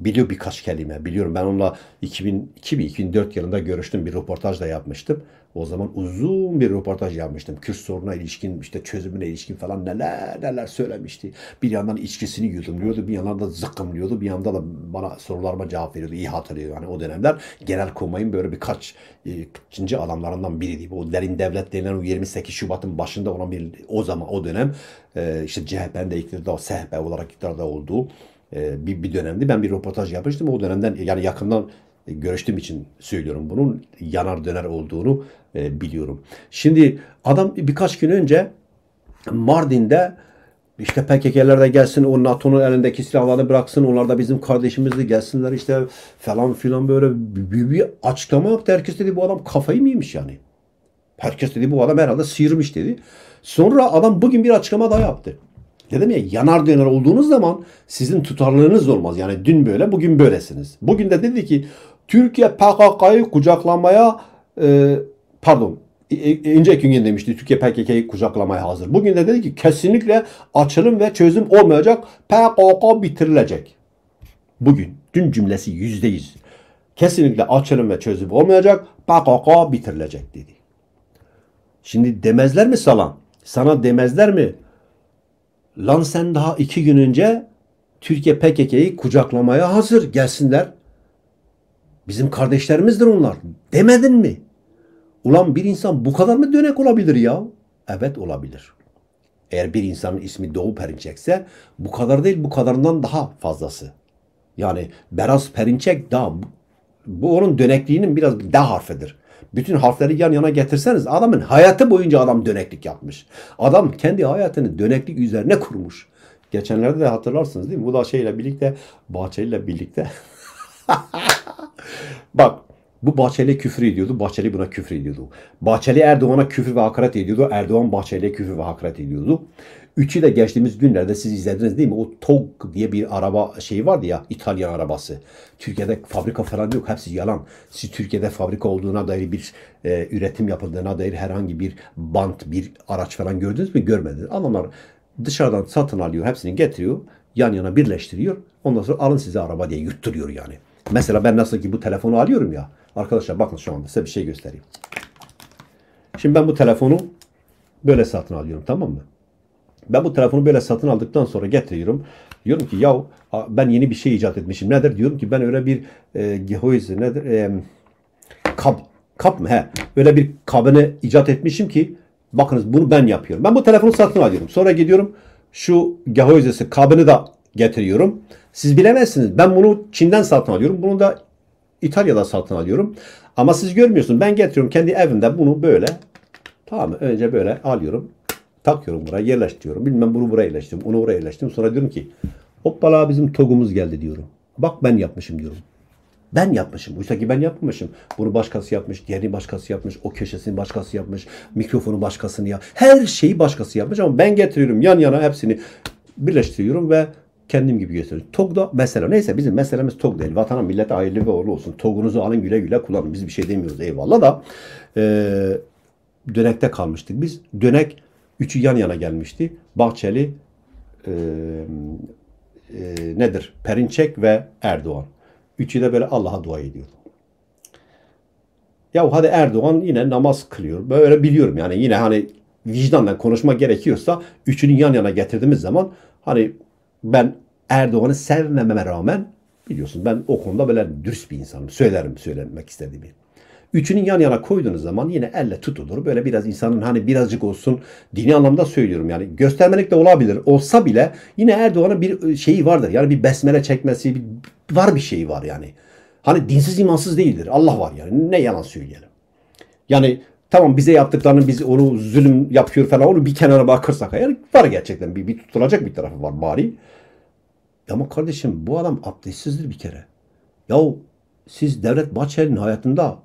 biliyor birkaç kelime. Biliyorum ben onunla 2000, 2004 yılında görüştüm. Bir röportaj da yapmıştım. O zaman uzun bir röportaj yapmıştım. Kürt soruna ilişkin, işte çözümüne ilişkin falan neler neler söylemişti. Bir yandan içkisini yudumluyordu, bir yandan da zıkkımlıyordu. Bir yandan da bana sorularıma cevap veriyordu. İyi hatırlıyorum yani o dönemler. Genel komayın böyle birkaç e, ikinci e, adamlarından biriydi. O derin devlet denilen o 28 Şubat'ın başında olan bir o zaman o dönem e, işte CHP'nin de iktidarda, SHP olarak iktidarda olduğu e, bir, bir dönemdi. Ben bir röportaj yapmıştım. O dönemden yani yakından görüştüğüm için söylüyorum bunun yanar döner olduğunu e, biliyorum. Şimdi adam birkaç gün önce Mardin'de işte PKK'ler de gelsin, o NATO'nun elindeki silahlarını bıraksın, onlar da bizim kardeşimizdi gelsinler işte falan filan böyle bir, bir açıklama yaptı. Herkes dedi bu adam kafayı mıymış yani? Herkes dedi bu adam herhalde sıyırmış dedi. Sonra adam bugün bir açıklama daha yaptı. Dedim ya yanar döner olduğunuz zaman sizin tutarlılığınız olmaz. Yani dün böyle bugün böylesiniz. Bugün de dedi ki Türkiye PKK'yı kucaklamaya e, pardon ince gün demişti Türkiye PKK'yı kucaklamaya hazır. Bugün de dedi ki kesinlikle açılım ve çözüm olmayacak. PKK bitirilecek. Bugün. Dün cümlesi yüzde yüz. Kesinlikle açılım ve çözüm olmayacak. PKK bitirilecek dedi. Şimdi demezler mi salam? Sana demezler mi? Lan sen daha iki gün önce Türkiye PKK'yı kucaklamaya hazır gelsinler. Bizim kardeşlerimizdir onlar. Demedin mi? Ulan bir insan bu kadar mı dönek olabilir ya? Evet olabilir. Eğer bir insanın ismi Doğu Perinçek'se bu kadar değil bu kadarından daha fazlası. Yani Beraz Perinçek daha bu onun dönekliğinin biraz D harfidir bütün harfleri yan yana getirseniz adamın hayatı boyunca adam döneklik yapmış. Adam kendi hayatını döneklik üzerine kurmuş. Geçenlerde de hatırlarsınız değil mi? Bu da şeyle birlikte, Bahçeli'yle birlikte. Bak bu Bahçeli küfür ediyordu. Bahçeli buna küfür ediyordu. Bahçeli Erdoğan'a küfür ve hakaret ediyordu. Erdoğan Bahçeli'ye küfür ve hakaret ediyordu. Üçü de geçtiğimiz günlerde siz izlediniz değil mi? O TOG diye bir araba şeyi vardı ya İtalyan arabası. Türkiye'de fabrika falan yok. Hepsi yalan. Siz Türkiye'de fabrika olduğuna dair bir e, üretim yapıldığına dair herhangi bir bant, bir araç falan gördünüz mü? Görmediniz. Adamlar dışarıdan satın alıyor. Hepsini getiriyor. Yan yana birleştiriyor. Ondan sonra alın size araba diye yutturuyor yani. Mesela ben nasıl ki bu telefonu alıyorum ya. Arkadaşlar bakın şu anda size bir şey göstereyim. Şimdi ben bu telefonu böyle satın alıyorum tamam mı? Ben bu telefonu böyle satın aldıktan sonra getiriyorum. Diyorum ki ya ben yeni bir şey icat etmişim. Nedir? Diyorum ki ben öyle bir e, gehoiz nedir? E, kap, kap mı? He. Öyle bir kabını icat etmişim ki bakınız bunu ben yapıyorum. Ben bu telefonu satın alıyorum. Sonra gidiyorum şu gehoizesi kabını da getiriyorum. Siz bilemezsiniz. Ben bunu Çin'den satın alıyorum. Bunu da İtalya'da satın alıyorum. Ama siz görmüyorsunuz. Ben getiriyorum kendi evimde bunu böyle. Tamam mı? Önce böyle alıyorum. Takıyorum buraya yerleştiriyorum. Bilmem bunu buraya yerleştirdim. Onu buraya yerleştirdim. Sonra diyorum ki hoppala bizim togumuz geldi diyorum. Bak ben yapmışım diyorum. Ben yapmışım. Oysa ki ben yapmamışım. Bunu başkası yapmış, diğerini başkası yapmış, o köşesini başkası yapmış, mikrofonu başkasını ya. Her şeyi başkası yapmış ama ben getiriyorum yan yana hepsini birleştiriyorum ve kendim gibi gösteriyorum. TOG'da mesela neyse bizim meselemiz TOG değil. Vatana millete hayırlı ve uğurlu olsun. TOG'unuzu alın güle güle kullanın. Biz bir şey demiyoruz eyvallah da. E, dönekte kalmıştık. Biz dönek Üçü yan yana gelmişti. Bahçeli e, e, nedir? Perinçek ve Erdoğan. Üçü de böyle Allah'a dua ediyordu. Ya hadi Erdoğan yine namaz kılıyor. Böyle biliyorum yani yine hani vicdanla konuşma gerekiyorsa üçünün yan yana getirdiğimiz zaman hani ben Erdoğan'ı sevmememe rağmen biliyorsun ben o konuda böyle dürüst bir insanım. Söylerim söylenmek istediğimi. Üçünün yan yana koyduğunuz zaman yine elle tutulur. Böyle biraz insanın hani birazcık olsun dini anlamda söylüyorum yani göstermelik de olabilir. Olsa bile yine Erdoğan'ın bir ıı, şeyi vardır. Yani bir besmele çekmesi bir, var bir şeyi var yani. Hani dinsiz imansız değildir. Allah var yani. Ne yalan söyleyelim. Yani tamam bize yaptıklarını biz onu zulüm yapıyor falan onu bir kenara bakırsak eğer var gerçekten bir, bir tutulacak bir tarafı var bari. Ama kardeşim bu adam abdestsizdir bir kere. Yahu siz Devlet Bahçeli'nin hayatında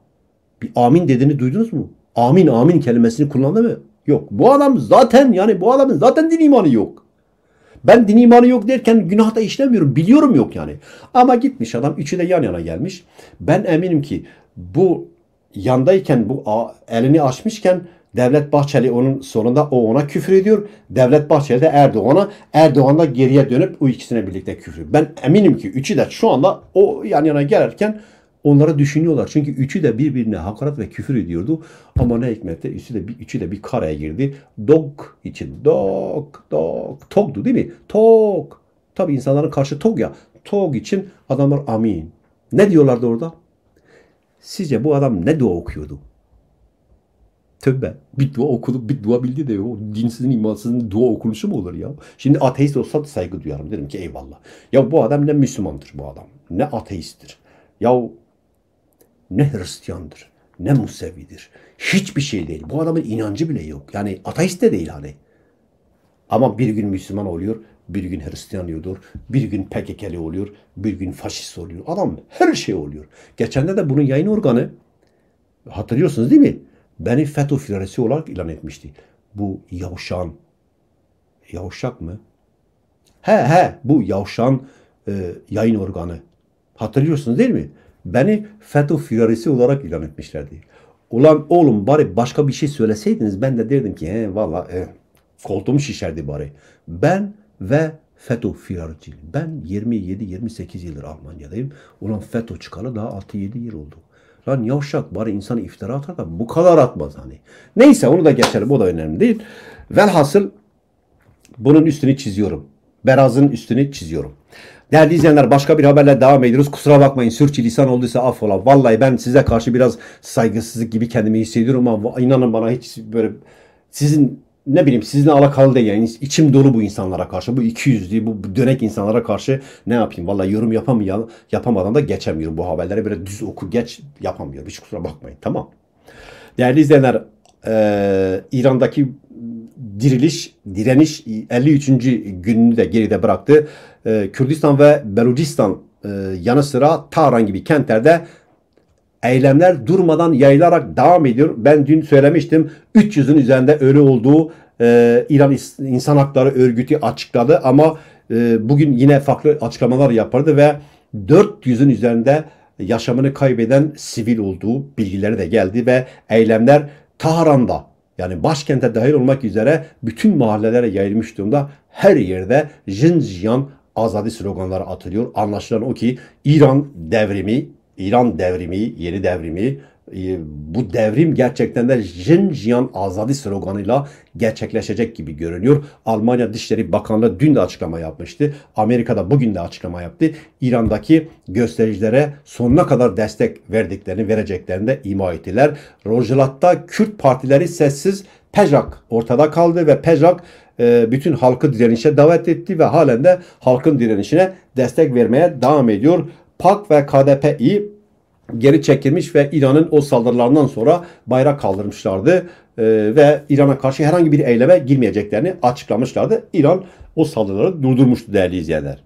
bir amin dediğini duydunuz mu? Amin amin kelimesini kullandı mı? Yok. Bu adam zaten yani bu adamın zaten din imanı yok. Ben din imanı yok derken günah da işlemiyorum. Biliyorum yok yani. Ama gitmiş adam üçü de yan yana gelmiş. Ben eminim ki bu yandayken bu elini açmışken Devlet Bahçeli onun sonunda o ona küfür ediyor. Devlet Bahçeli de Erdoğan'a Erdoğan da geriye dönüp o ikisine birlikte küfür. Ben eminim ki üçü de şu anda o yan yana gelirken Onları düşünüyorlar. Çünkü üçü de birbirine hakaret ve küfür ediyordu. Ama ne hikmette üçü de bir, üçü de bir karaya girdi. Dog için. Dog, dog. Togdu değil mi? Tok. Tabi insanların karşı tok ya. Tok için adamlar amin. Ne diyorlardı orada? Sizce bu adam ne dua okuyordu? Tövbe. Bir dua okudu, bir dua bildi de o dinsizin, imansızın dua okunuşu mu olur ya? Şimdi ateist olsa da saygı duyarım. Derim ki eyvallah. Ya bu adam ne Müslümandır bu adam. Ne ateisttir. Ya ne Hristiyandır, ne Musevidir. Hiçbir şey değil. Bu adamın inancı bile yok. Yani ateist de değil hani. Ama bir gün Müslüman oluyor, bir gün Hristiyan oluyor, bir gün PKK'li oluyor, bir gün faşist oluyor. Adam her şey oluyor. Geçen de bunun yayın organı hatırlıyorsunuz değil mi? Beni FETÖ firaresi olarak ilan etmişti. Bu yavşan, yavşak mı? He he bu yavşan e, yayın organı. Hatırlıyorsunuz değil mi? Beni FETÖ firarisi olarak ilan etmişlerdi. Ulan oğlum bari başka bir şey söyleseydiniz ben de derdim ki he valla e, koltuğum şişerdi bari. Ben ve FETÖ firarcıyım. Ben 27-28 yıldır Almanya'dayım. Ulan FETÖ çıkalı daha 6-7 yıl oldu. Lan yavşak bari insanı iftira atar da bu kadar atmaz hani. Neyse onu da geçelim o da önemli değil. Velhasıl bunun üstünü çiziyorum. Berazın üstünü çiziyorum. Değerli izleyenler başka bir haberle devam ediyoruz. Kusura bakmayın sürçülisan olduysa affola. Vallahi ben size karşı biraz saygısızlık gibi kendimi hissediyorum ama inanın bana hiç böyle sizin ne bileyim sizinle alakalı değil yani içim dolu bu insanlara karşı. Bu 200 200'lü bu dönek insanlara karşı ne yapayım? Vallahi yorum yapamayan, yapamadan da geçemiyorum bu haberlere. Böyle düz oku geç yapamıyorum. Hiç kusura bakmayın tamam. Değerli izleyenler ee, İran'daki diriliş, direniş 53. gününü de geride bıraktı. E, Kürdistan ve Belucistan e, yanı sıra Tahran gibi kentlerde eylemler durmadan yayılarak devam ediyor. Ben dün söylemiştim 300'ün üzerinde ölü olduğu e, İran İnsan Hakları Örgütü açıkladı ama e, bugün yine farklı açıklamalar yapardı ve 400'ün üzerinde yaşamını kaybeden sivil olduğu bilgileri de geldi ve eylemler Tahran'da yani başkente dahil olmak üzere bütün mahallelere yayılmış durumda her yerde Jinjiyan azadi sloganları atılıyor. Anlaşılan o ki İran devrimi, İran devrimi, yeni devrimi ee, bu devrim gerçekten de Jinjiyan azadi sloganıyla gerçekleşecek gibi görünüyor. Almanya Dışişleri Bakanlığı dün de açıklama yapmıştı. Amerika da bugün de açıklama yaptı. İran'daki göstericilere sonuna kadar destek verdiklerini, vereceklerini de ima ettiler. Rojlat'ta Kürt partileri sessiz Pejak ortada kaldı ve Pejak e, bütün halkı direnişe davet etti ve halen de halkın direnişine destek vermeye devam ediyor. PAK ve KDP'yi geri çekilmiş ve İran'ın o saldırılarından sonra bayrak kaldırmışlardı ee, ve İran'a karşı herhangi bir eyleme girmeyeceklerini açıklamışlardı. İran o saldırıları durdurmuştu değerli izleyenler.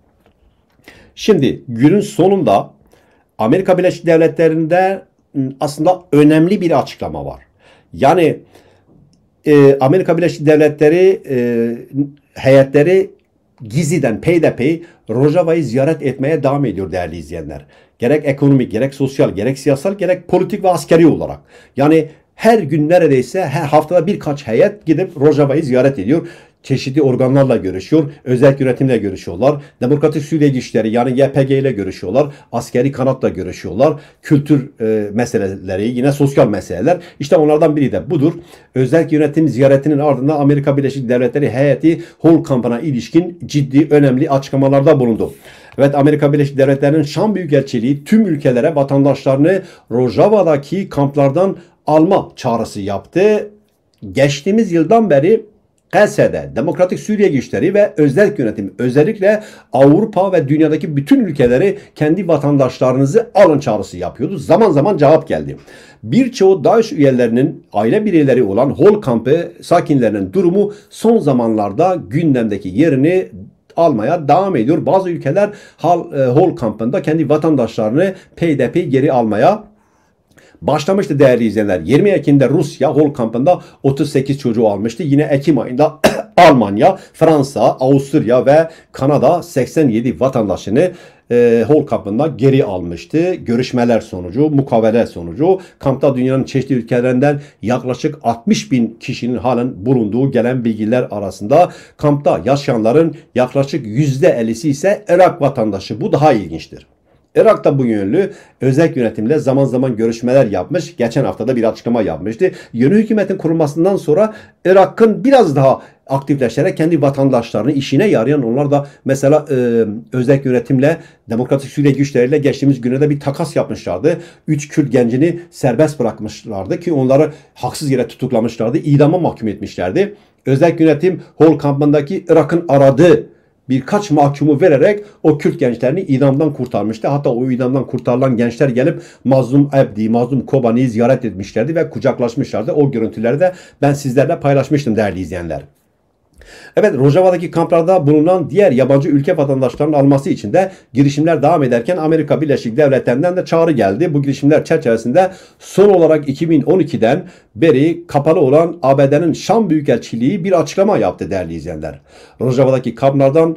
Şimdi günün sonunda Amerika Birleşik Devletleri'nde ıı, aslında önemli bir açıklama var. Yani e, Amerika Birleşik Devletleri e, heyetleri gizliden peydepey Rojava'yı ziyaret etmeye devam ediyor değerli izleyenler. Gerek ekonomik, gerek sosyal, gerek siyasal, gerek politik ve askeri olarak. Yani her gün neredeyse her haftada birkaç heyet gidip Rojava'yı ziyaret ediyor çeşitli organlarla görüşüyor. Özel yönetimle görüşüyorlar. Demokratik Suriye güçleri yani YPG ile görüşüyorlar. Askeri kanatla görüşüyorlar. Kültür e, meseleleri yine sosyal meseleler. İşte onlardan biri de budur. Özel yönetim ziyaretinin ardından Amerika Birleşik Devletleri heyeti Holcombe'ına ilişkin ciddi önemli açıklamalarda bulundu. Evet Amerika Birleşik Devletleri'nin Şam Büyükelçiliği tüm ülkelere vatandaşlarını Rojava'daki kamplardan alma çağrısı yaptı. Geçtiğimiz yıldan beri Kesede demokratik Suriye güçleri ve özel yönetim, özellikle Avrupa ve dünyadaki bütün ülkeleri kendi vatandaşlarınızı alın çağrısı yapıyordu. Zaman zaman cevap geldi. Birçoğu DAEŞ üyelerinin aile bireyleri olan Hol kampı sakinlerinin durumu son zamanlarda gündemdeki yerini almaya devam ediyor. Bazı ülkeler e, Hol kampında kendi vatandaşlarını PDP geri almaya başlamıştı değerli izleyenler. 20 Ekim'de Rusya Hol kampında 38 çocuğu almıştı. Yine Ekim ayında Almanya, Fransa, Avusturya ve Kanada 87 vatandaşını e, Hall kampında geri almıştı. Görüşmeler sonucu, mukavele sonucu kampta dünyanın çeşitli ülkelerinden yaklaşık 60 bin kişinin halen bulunduğu gelen bilgiler arasında kampta yaşayanların yaklaşık %50'si ise Irak vatandaşı. Bu daha ilginçtir. Irak da bu yönlü özel yönetimle zaman zaman görüşmeler yapmış. Geçen haftada bir açıklama yapmıştı. Yeni hükümetin kurulmasından sonra Irak'ın biraz daha aktifleşerek kendi vatandaşlarını işine yarayan onlar da mesela e, özel yönetimle demokratik Suriye güçleriyle geçtiğimiz günlerde bir takas yapmışlardı. Üç Kürt gencini serbest bırakmışlardı ki onları haksız yere tutuklamışlardı. idama mahkum etmişlerdi. Özel yönetim Hol kampındaki Irak'ın aradığı birkaç mahkumu vererek o Kürt gençlerini idamdan kurtarmıştı. Hatta o idamdan kurtarılan gençler gelip Mazlum Abd'i, Mazlum Kobani'yi ziyaret etmişlerdi ve kucaklaşmışlardı. O görüntüleri de ben sizlerle paylaşmıştım değerli izleyenler. Evet Rojava'daki kamplarda bulunan diğer yabancı ülke vatandaşlarının alması için de girişimler devam ederken Amerika Birleşik Devletleri'nden de çağrı geldi. Bu girişimler çerçevesinde son olarak 2012'den beri kapalı olan ABD'nin Şam Büyükelçiliği bir açıklama yaptı değerli izleyenler. Rojava'daki kamplardan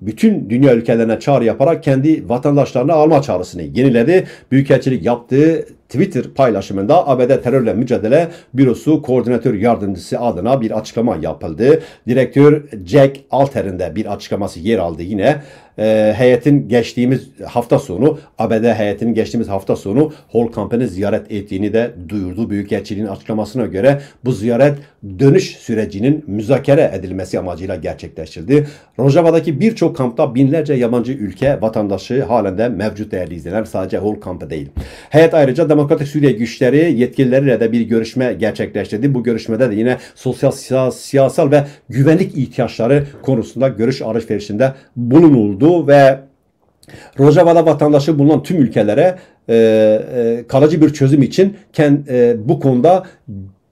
bütün dünya ülkelerine çağrı yaparak kendi vatandaşlarını alma çağrısını yeniledi. Büyükelçilik yaptığı Twitter paylaşımında ABD Terörle Mücadele Bürosu Koordinatör Yardımcısı adına bir açıklama yapıldı. Direktör Jack Alter'in de bir açıklaması yer aldı yine. E, heyetin geçtiğimiz hafta sonu ABD heyetinin geçtiğimiz hafta sonu Holkamp'ını ziyaret ettiğini de duyurdu. Büyükelçiliğin açıklamasına göre bu ziyaret dönüş sürecinin müzakere edilmesi amacıyla gerçekleştirildi. Rojava'daki birçok kampta binlerce yabancı ülke vatandaşı halen de mevcut değerli izleyenler sadece Holkamp'ta değil. Heyet ayrıca Demokratik Suriye güçleri yetkilileriyle de bir görüşme gerçekleştirdi. Bu görüşmede de yine sosyal, siyasal ve güvenlik ihtiyaçları konusunda görüş alışverişinde bulunuldu ve Rojava'da vatandaşı bulunan tüm ülkelere e, e, kalıcı bir çözüm için kend, e, bu konuda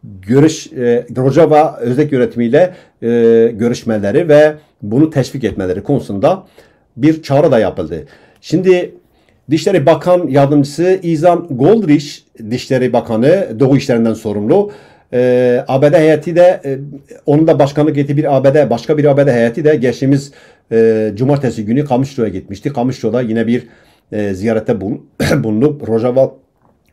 görüş e, Rojava özdek yönetimiyle e, görüşmeleri ve bunu teşvik etmeleri konusunda bir çağrı da yapıldı. Şimdi Dişleri Bakan Yardımcısı İzam Goldrich, Dişleri Bakanı, Doğu İşlerinden sorumlu. E, ee, ABD heyeti de, e, onun da başkanlık ettiği bir ABD, başka bir ABD heyeti de geçtiğimiz e, cumartesi günü Kamışlo'ya gitmişti. Kamışlo'da yine bir e, ziyarete bulun, bulunup Rojava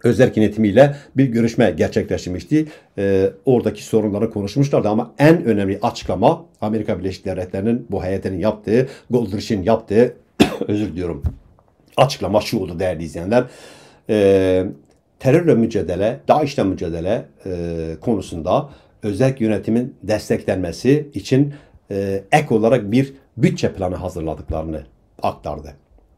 Özerk yönetimiyle bir görüşme gerçekleştirmişti. E, oradaki sorunları konuşmuşlardı ama en önemli açıklama Amerika Birleşik Devletleri'nin bu heyetinin yaptığı, Goldrich'in yaptığı özür diliyorum açıklama şu oldu değerli izleyenler. E, terörle mücadele, DAEŞ'le mücadele e, konusunda özel yönetimin desteklenmesi için e, ek olarak bir bütçe planı hazırladıklarını aktardı.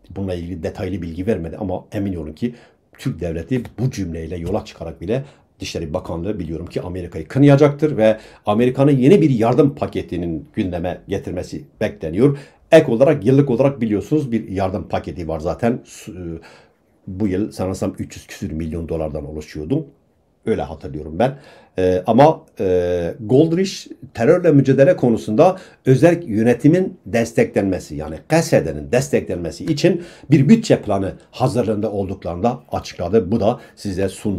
Bununla ilgili detaylı bilgi vermedi ama emin olun ki Türk devleti bu cümleyle yola çıkarak bile Dışişleri Bakanlığı biliyorum ki Amerika'yı kınayacaktır ve Amerika'nın yeni bir yardım paketinin gündeme getirmesi bekleniyor. Ek olarak yıllık olarak biliyorsunuz bir yardım paketi var zaten. E, bu yıl sanırsam 300 küsür milyon dolardan oluşuyordu. Öyle hatırlıyorum ben. Ee, ama e, Goldrich terörle mücadele konusunda özel yönetimin desteklenmesi yani KSD'nin desteklenmesi için bir bütçe planı hazırlığında olduklarını da açıkladı. Bu da size sun.